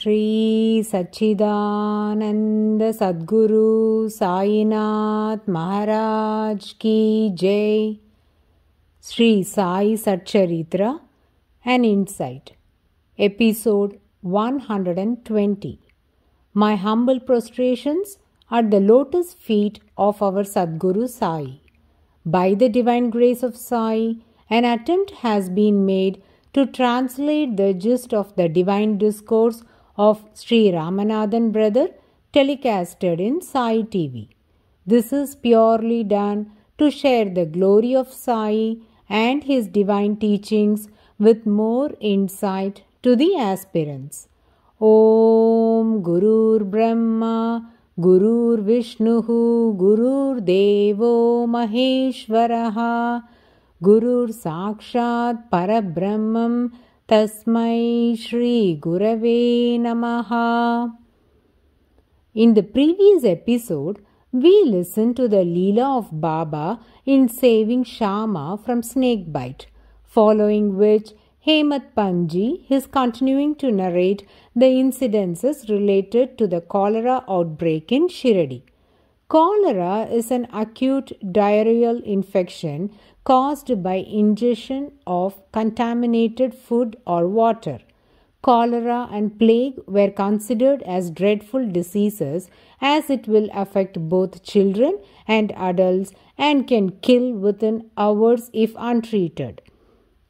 Sri Shri Sadguru Sai Sainath Maharaj ki जय Sri Sai Satcharitra an insight episode 120 My humble prostrations at the lotus feet of our Sadguru Sai. By the divine grace of Sai, an attempt has been made to translate the gist of the divine discourse of Sri Ramanathan brother telecasted in Sai TV. This is purely done to share the glory of Sai and his divine teachings with more insight to the aspirants. Om Gurur Brahma Gurur Vishnuhu Gurur Devo Maheshwaraha Gurur Sakshat Parabrahmam Tasmai Shri Gurave Namaha. In the previous episode, we listened to the Lila of Baba in saving Shama from snake bite, following which Hemant Panji is continuing to narrate the incidences related to the cholera outbreak in Shiradi. Cholera is an acute diarrheal infection caused by ingestion of contaminated food or water. Cholera and plague were considered as dreadful diseases as it will affect both children and adults and can kill within hours if untreated.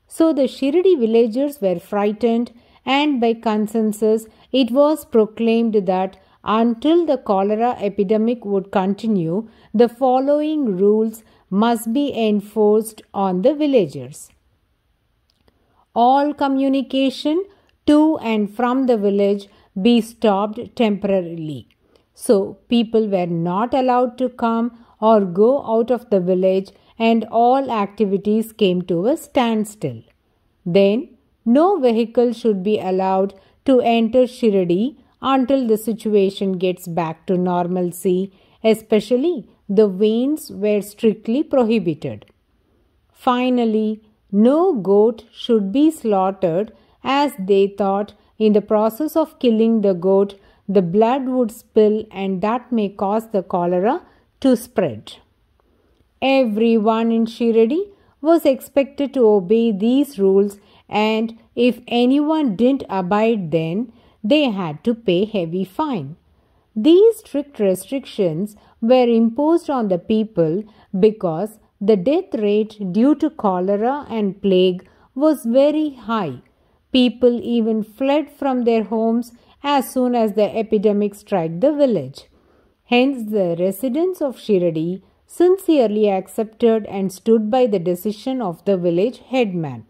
So the Shiridi villagers were frightened, and by consensus, it was proclaimed that until the cholera epidemic would continue, the following rules must be enforced on the villagers. All communication to and from the village be stopped temporarily. So, people were not allowed to come or go out of the village, and all activities came to a standstill. Then, no vehicle should be allowed to enter Shiradi until the situation gets back to normalcy, especially the veins were strictly prohibited. Finally, no goat should be slaughtered as they thought in the process of killing the goat the blood would spill and that may cause the cholera to spread. Everyone in Shirdi was expected to obey these rules and if anyone didn't abide then they had to pay heavy fine. These strict restrictions were imposed on the people because the death rate due to cholera and plague was very high. People even fled from their homes as soon as the epidemic struck the village. Hence, the residents of Shiradi sincerely accepted and stood by the decision of the village headman.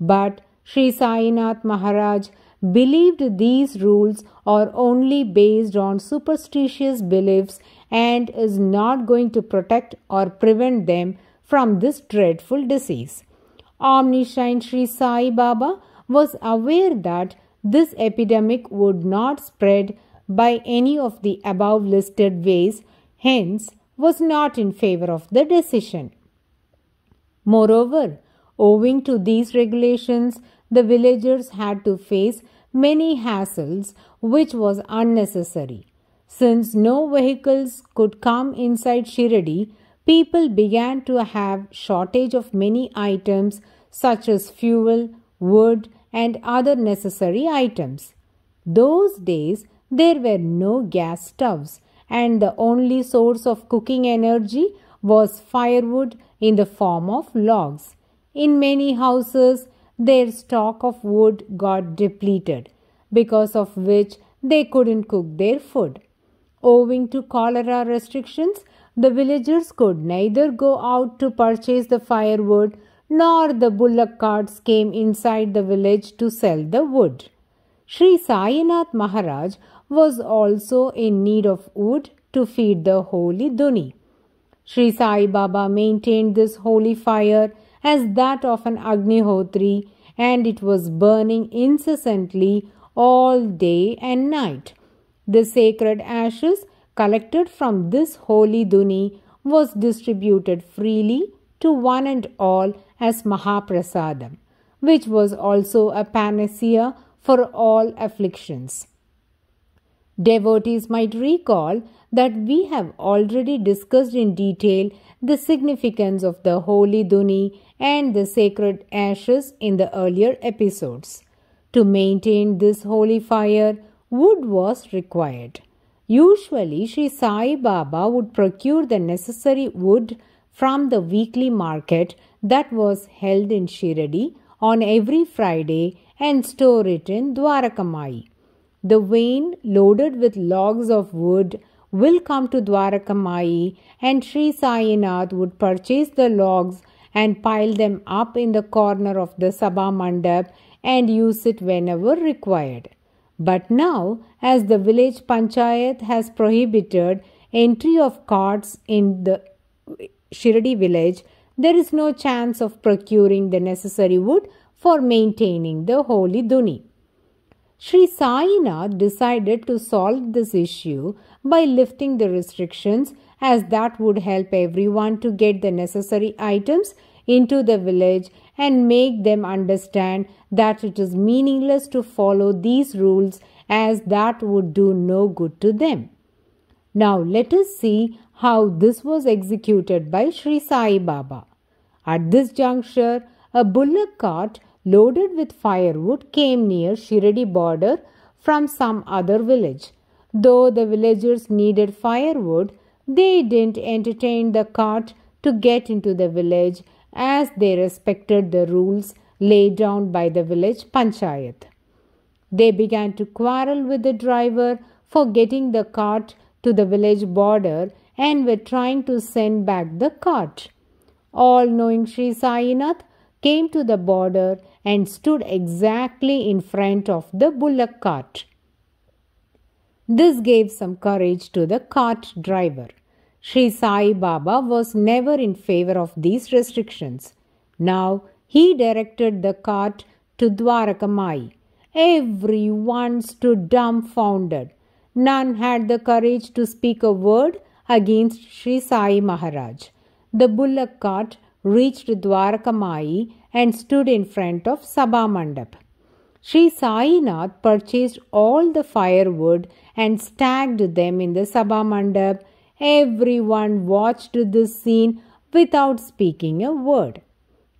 But Sri Sainath Maharaj believed these rules are only based on superstitious beliefs and is not going to protect or prevent them from this dreadful disease. Omniscient Sri Sai Baba was aware that this epidemic would not spread by any of the above listed ways, hence, was not in favor of the decision. Moreover, owing to these regulations, the villagers had to face many hassles, which was unnecessary. Since no vehicles could come inside Shiradi, people began to have shortage of many items such as fuel, wood and other necessary items. Those days there were no gas stoves and the only source of cooking energy was firewood in the form of logs. In many houses, their stock of wood got depleted, because of which they couldn't cook their food. Owing to cholera restrictions, the villagers could neither go out to purchase the firewood nor the bullock carts came inside the village to sell the wood. Sri Sayanath Maharaj was also in need of wood to feed the holy Duni. Sri Sai Baba maintained this holy fire as that of an Agnihotri and it was burning incessantly all day and night. The sacred ashes collected from this holy Duni was distributed freely to one and all as Mahaprasadam, which was also a panacea for all afflictions. Devotees might recall that we have already discussed in detail the significance of the holy Duni and the sacred ashes in the earlier episodes. To maintain this holy fire, wood was required. Usually, Sri Sai Baba would procure the necessary wood from the weekly market that was held in Shiradi on every Friday and store it in Dwarakamai. The van loaded with logs of wood will come to Dwarakamai and Sri Sainath would purchase the logs and pile them up in the corner of the Sabha Mandap and use it whenever required. But now, as the village panchayat has prohibited entry of carts in the Shirdi village, there is no chance of procuring the necessary wood for maintaining the holy duni. Sri Sainath decided to solve this issue by lifting the restrictions as that would help everyone to get the necessary items into the village and make them understand that it is meaningless to follow these rules as that would do no good to them. Now let us see how this was executed by Sri Sai Baba. At this juncture, a bullock cart loaded with firewood came near Shirdi border from some other village. Though the villagers needed firewood, they didn't entertain the cart to get into the village as they respected the rules laid down by the village panchayat. They began to quarrel with the driver for getting the cart to the village border and were trying to send back the cart. All knowing Sri Sainath came to the border and stood exactly in front of the bullock cart. This gave some courage to the cart driver. Sri Sai Baba was never in favor of these restrictions. Now he directed the cart to Mai. Everyone stood dumbfounded. None had the courage to speak a word against Sri Sai Maharaj. The bullock cart reached Mai and stood in front of Sabha Mandap. Sri Nath purchased all the firewood and stacked them in the Sabha Mandap Everyone watched this scene without speaking a word.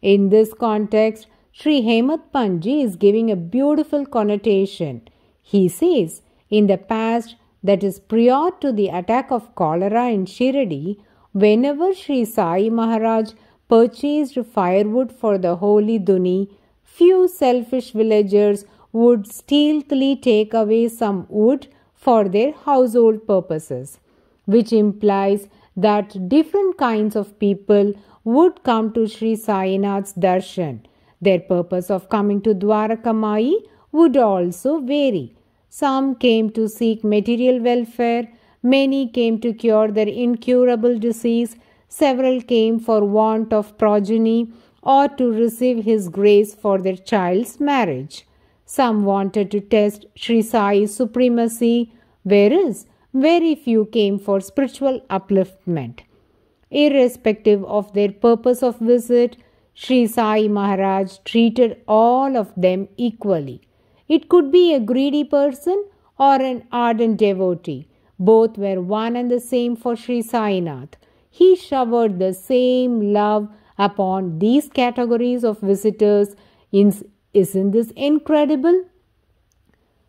In this context, Sri Hemath Panji is giving a beautiful connotation. He says, in the past, that is prior to the attack of cholera in Shiradi, whenever Sri Sai Maharaj purchased firewood for the holy Duni, few selfish villagers would stealthily take away some wood for their household purposes which implies that different kinds of people would come to Sri Sainath's darshan. Their purpose of coming to Dwarakamai would also vary. Some came to seek material welfare, many came to cure their incurable disease, several came for want of progeny or to receive his grace for their child's marriage. Some wanted to test Sri Sai's supremacy, whereas very few came for spiritual upliftment. Irrespective of their purpose of visit, Sri Sai Maharaj treated all of them equally. It could be a greedy person or an ardent devotee. Both were one and the same for Sri Sainath. He showered the same love upon these categories of visitors. Isn't this incredible?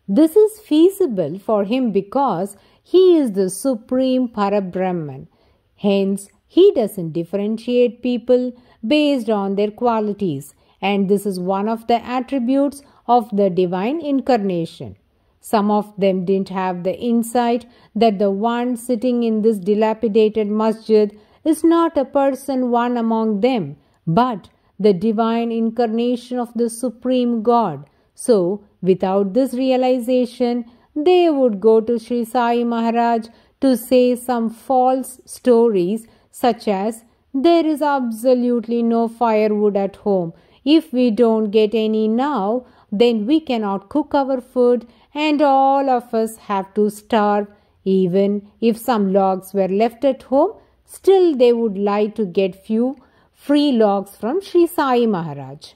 This is feasible for him because he is the supreme Parabrahman. Hence, he doesn't differentiate people based on their qualities, and this is one of the attributes of the divine incarnation. Some of them didn't have the insight that the one sitting in this dilapidated masjid is not a person one among them, but the divine incarnation of the Supreme God. So, without this realization, they would go to Sri Sai Maharaj to say some false stories such as there is absolutely no firewood at home. If we don't get any now, then we cannot cook our food and all of us have to starve. Even if some logs were left at home, still they would like to get few free logs from Sri Sai Maharaj.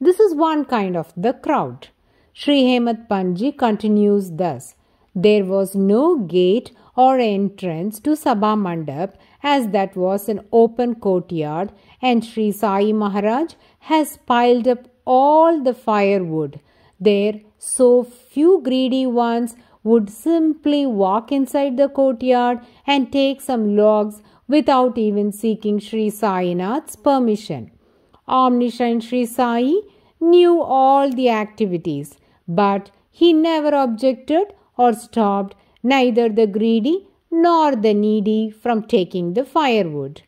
This is one kind of the crowd. Sri Hemant Panji continues thus There was no gate or entrance to Sabha Mandap as that was an open courtyard, and Sri Sai Maharaj has piled up all the firewood. There, so few greedy ones would simply walk inside the courtyard and take some logs without even seeking Sri Sainath's permission. Omniscient Sri Sai knew all the activities but he never objected or stopped neither the greedy nor the needy from taking the firewood.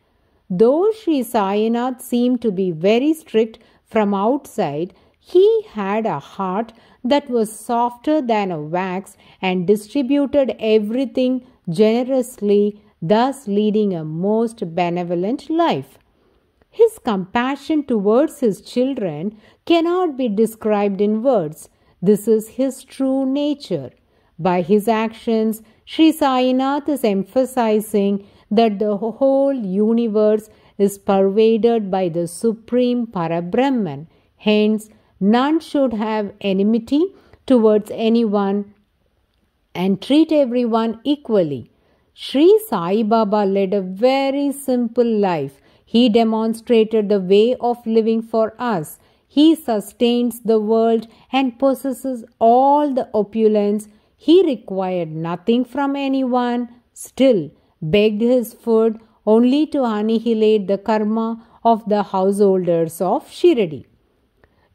Though Sri Sayanath seemed to be very strict from outside, he had a heart that was softer than a wax and distributed everything generously, thus leading a most benevolent life. His compassion towards his children cannot be described in words. This is his true nature. By his actions, Sri Sainath is emphasizing that the whole universe is pervaded by the Supreme Parabrahman. Hence, none should have enmity towards anyone and treat everyone equally. Sri Sai Baba led a very simple life. He demonstrated the way of living for us. He sustains the world and possesses all the opulence. He required nothing from anyone, still begged his food only to annihilate the karma of the householders of Shiradi.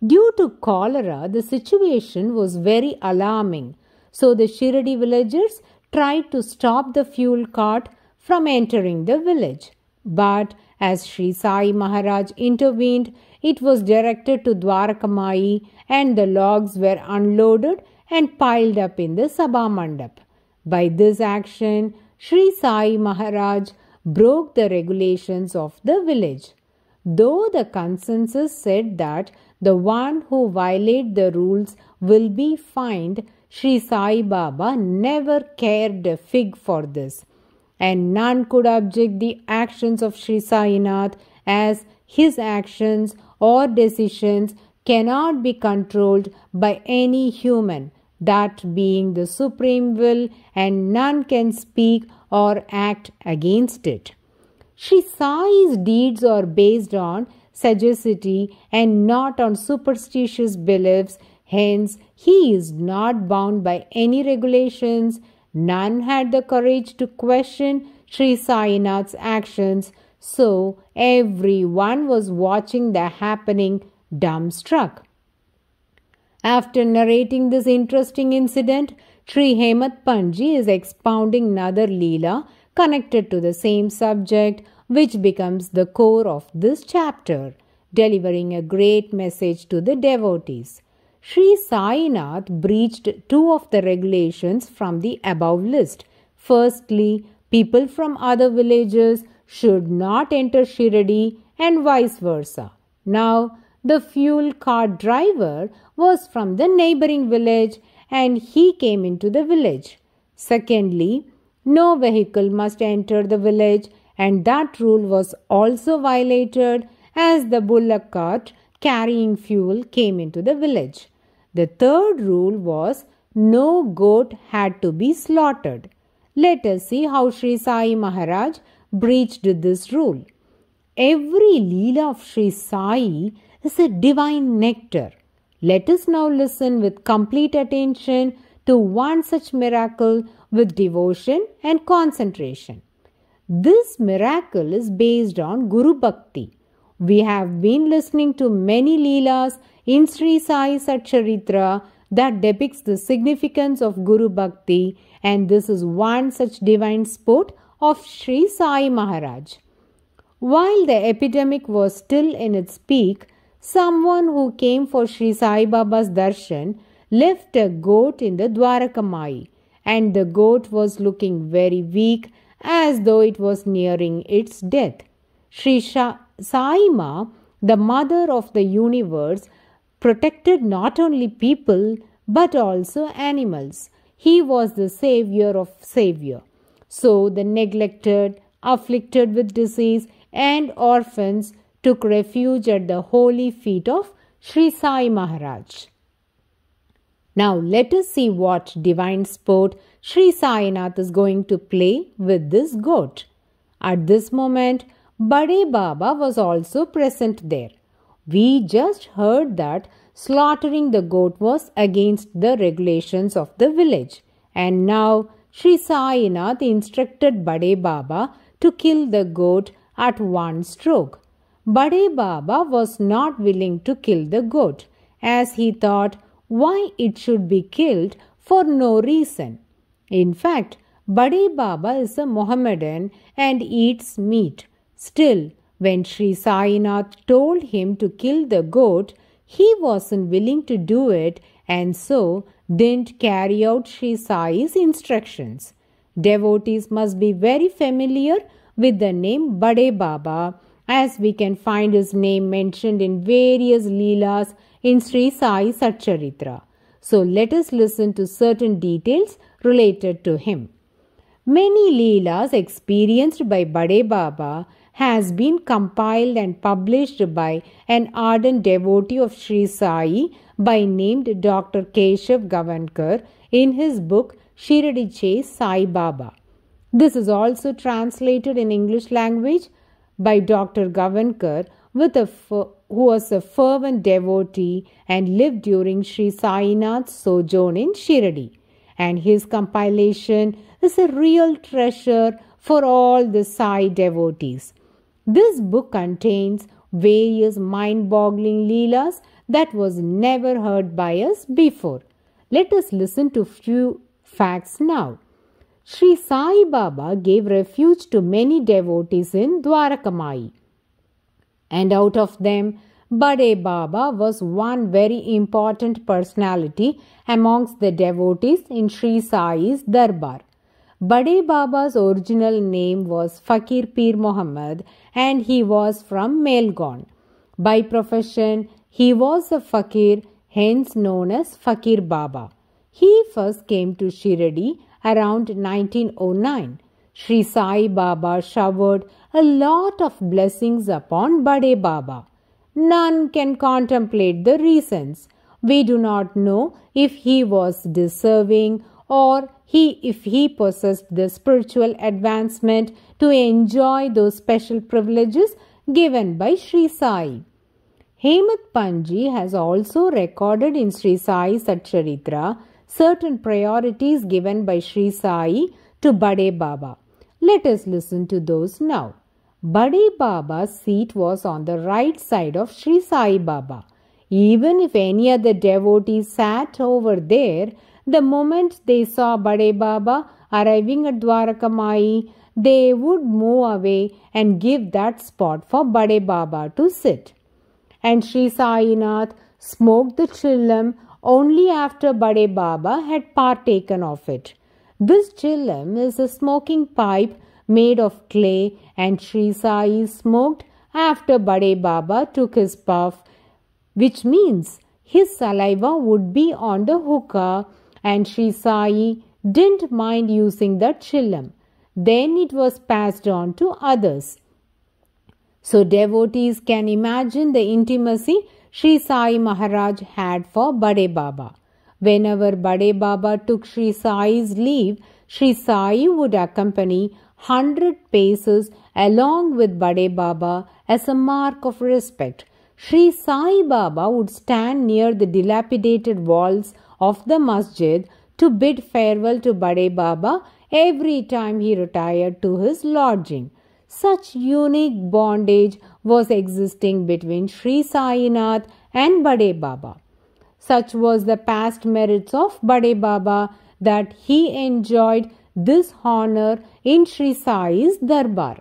Due to cholera, the situation was very alarming, so the Shiradi villagers tried to stop the fuel cart from entering the village. But as Sri Sai Maharaj intervened, it was directed to Dwarkamai, and the logs were unloaded and piled up in the Sabha Mandap. By this action, Sri Sai Maharaj broke the regulations of the village. Though the consensus said that the one who violate the rules will be fined, Sri Sai Baba never cared a fig for this. And none could object the actions of Sri Sainath as his actions or decisions cannot be controlled by any human, that being the supreme will, and none can speak or act against it. Sri Sai's deeds are based on sagacity and not on superstitious beliefs, hence, he is not bound by any regulations. None had the courage to question Sri Sainath's actions so everyone was watching the happening dumbstruck. After narrating this interesting incident, Sri Hemath Panji is expounding another Leela connected to the same subject, which becomes the core of this chapter, delivering a great message to the devotees. Sri Sainath breached two of the regulations from the above list. Firstly, people from other villages should not enter Shirdi and vice versa. Now, the fuel cart driver was from the neighboring village and he came into the village. Secondly, no vehicle must enter the village and that rule was also violated as the bullock cart carrying fuel came into the village. The third rule was no goat had to be slaughtered. Let us see how Sri Sai Maharaj breached this rule. Every Leela of Sri Sai is a divine nectar. Let us now listen with complete attention to one such miracle with devotion and concentration. This miracle is based on Guru Bhakti. We have been listening to many Leelas in Sri Sai Satcharitra that depicts the significance of Guru Bhakti, and this is one such divine sport of Sri Sai Maharaj. While the epidemic was still in its peak, someone who came for Sri Sai Baba's darshan left a goat in the Dwarakamai, and the goat was looking very weak as though it was nearing its death. Sri Ma, the mother of the universe, protected not only people but also animals. He was the savior of savior. So the neglected, afflicted with disease, and orphans took refuge at the holy feet of Sri Sai Maharaj. Now let us see what divine sport Sri Nath is going to play with this goat. At this moment, Bade Baba was also present there. We just heard that slaughtering the goat was against the regulations of the village, and now Sri Sainath instructed Bade Baba to kill the goat at one stroke. Bade Baba was not willing to kill the goat, as he thought why it should be killed for no reason. In fact, Bade Baba is a Mohammedan and eats meat. Still, when Sri Sainath told him to kill the goat, he wasn't willing to do it and so didn't carry out Sri Sai's instructions. Devotees must be very familiar with the name Bade Baba as we can find his name mentioned in various Leelas in Sri Sai Satcharitra. So let us listen to certain details related to him. Many Leelas experienced by Bade Baba has been compiled and published by an ardent devotee of Sri Sai by named Dr. Keshav Gavankar in his book Shirdi Che Sai Baba. This is also translated in English language by Dr. Gavankar with a who was a fervent devotee and lived during Sri Sainath's sojourn in Shirdi. And his compilation is a real treasure for all the Sai devotees. This book contains various mind boggling Leelas that was never heard by us before. Let us listen to few facts now. Sri Sai Baba gave refuge to many devotees in Dwarakamai. And out of them, Bade Baba was one very important personality amongst the devotees in Sri Sai's Darbar. Bade Baba's original name was Fakir Pir Muhammad and he was from Melgon. By profession, he was a fakir, hence known as Fakir Baba. He first came to Shirdi around 1909. Sri Sai Baba showered a lot of blessings upon Bade Baba. None can contemplate the reasons. We do not know if he was deserving or he if he possessed the spiritual advancement to enjoy those special privileges given by Sri Sai. Hemath Panji has also recorded in Sri Sai Satcharitra certain priorities given by Sri Sai to Bade Baba. Let us listen to those now. Bade Baba's seat was on the right side of Sri Sai Baba. Even if any other devotee sat over there, the moment they saw Bade Baba arriving at Dwarakamai, they would move away and give that spot for Bade Baba to sit and Sri Sainath smoked the chillum only after Bade Baba had partaken of it. This chillum is a smoking pipe made of clay and Sri Sai smoked after Bade Baba took his puff, which means his saliva would be on the hookah and Sri Sai didn't mind using the chillum. Then it was passed on to others. So devotees can imagine the intimacy Sri Sai Maharaj had for Bade Baba. Whenever Bade Baba took Sri Sai's leave, Sri Sai would accompany 100 paces along with Bade Baba as a mark of respect. Sri Sai Baba would stand near the dilapidated walls of the masjid to bid farewell to Bade Baba every time he retired to his lodging. Such unique bondage was existing between Sri Sainath and Bade Baba. Such was the past merits of Bade Baba that he enjoyed this honor in Sri Sai's darbar.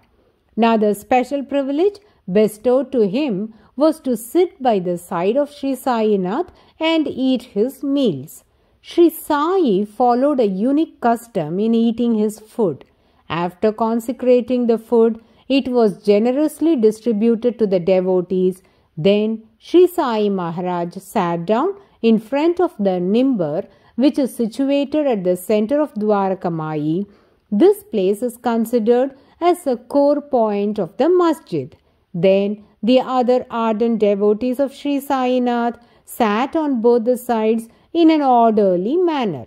Now, the special privilege bestowed to him was to sit by the side of Sri Sainath and eat his meals. Sri Sai followed a unique custom in eating his food. After consecrating the food, it was generously distributed to the devotees. Then Sri Sai Maharaj sat down in front of the Nimbar, which is situated at the center of Dwarkamayi. This place is considered as a core point of the masjid. Then the other ardent devotees of Sri Sainath sat on both the sides in an orderly manner.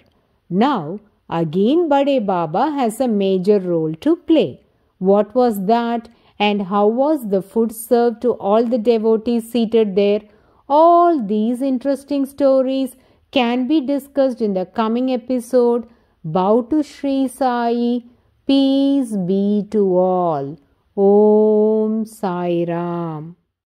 Now Again, Bade Baba has a major role to play. What was that, and how was the food served to all the devotees seated there? All these interesting stories can be discussed in the coming episode. Bow to Sri Sai. Peace be to all. Om Sai Ram.